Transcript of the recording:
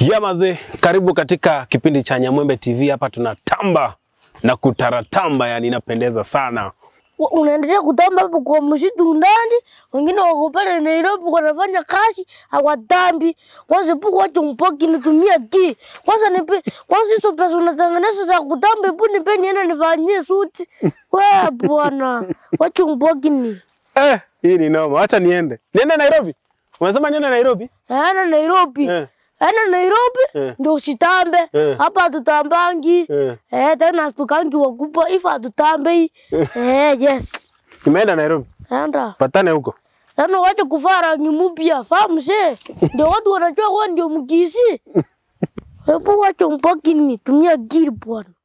Yamaze, karibu katika kipindi cha Nyamwembe TV. Hapa tunatamba na kutaratamba, yani inapendeza sana. Unaendelea kutamba hapo kwa msitu ndani, wengine wako pale Nairobi wanafanya kazi hawatambi. Kwanza puku watu mpoki nitumia ki kwanza nipe kwanza hizo pesa unatengeneza za kutamba, hebu nipe niende nifanyie suti. Wewe bwana, wacha mpoki ni eh, hii ni noma. Acha niende niende Nairobi. Umesema niende Nairobi? Eh, Nairobi eh ena Nairobi eh, ndo usitambe eh. hapa tutambangi eh, eh, tena tukangi wakupa ifa tutambe eh. eh, yes. Nimeenda Nairobi. Enda. Patane huko. Tena wache kuvaa rangi mpya, famu she. Ndio watu wanajua wewe ndio mkisi. Hebu wache mpaki ni tumia gear bwana.